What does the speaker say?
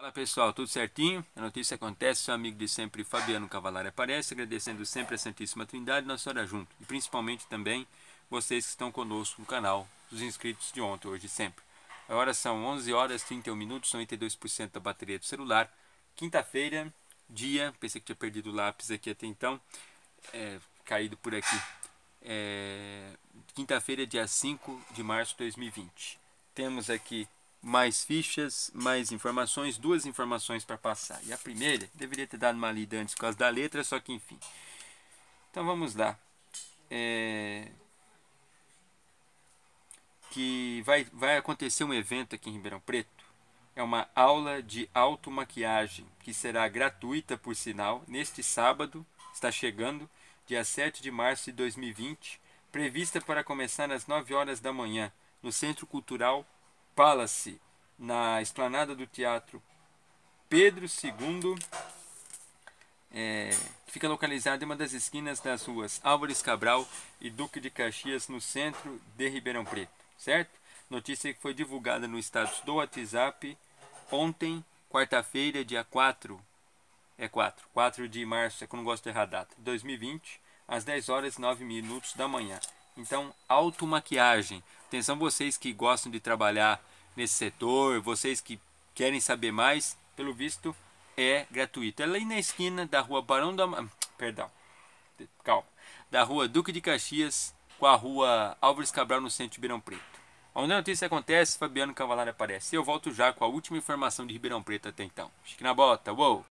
Olá pessoal, tudo certinho? A notícia acontece, seu amigo de sempre Fabiano Cavalari aparece, agradecendo sempre a Santíssima Trindade Nossa Senhora junto e principalmente também vocês que estão conosco no canal, os inscritos de ontem, hoje e sempre. Agora são 11 horas 31 minutos, 92% da bateria do celular. Quinta-feira, dia, pensei que tinha perdido o lápis aqui até então, é, caído por aqui. É, Quinta-feira, dia 5 de março de 2020. Temos aqui mais fichas, mais informações, duas informações para passar. E a primeira, deveria ter dado uma lida antes por causa da letra, só que enfim. Então vamos lá. É... Que vai, vai acontecer um evento aqui em Ribeirão Preto. É uma aula de automaquiagem, que será gratuita, por sinal, neste sábado, está chegando, dia 7 de março de 2020, prevista para começar às 9 horas da manhã, no Centro Cultural Palace, na esplanada do Teatro Pedro II, é, que fica localizado em uma das esquinas das ruas Álvares Cabral e Duque de Caxias, no centro de Ribeirão Preto, certo? Notícia que foi divulgada no status do WhatsApp ontem, quarta-feira, dia 4. É 4, 4 de março, é que eu não gosto de errar a data. 2020, às 10 horas e 9 minutos da manhã. Então, automaquiagem. Atenção vocês que gostam de trabalhar nesse setor, vocês que querem saber mais, pelo visto é gratuito. É ali na esquina da rua Barão da perdão, calma, da rua Duque de Caxias com a rua Álvares Cabral no centro de Ribeirão Preto. Onde a notícia acontece, Fabiano Cavalari aparece. Eu volto já com a última informação de Ribeirão Preto até então. Fique na bota, uou!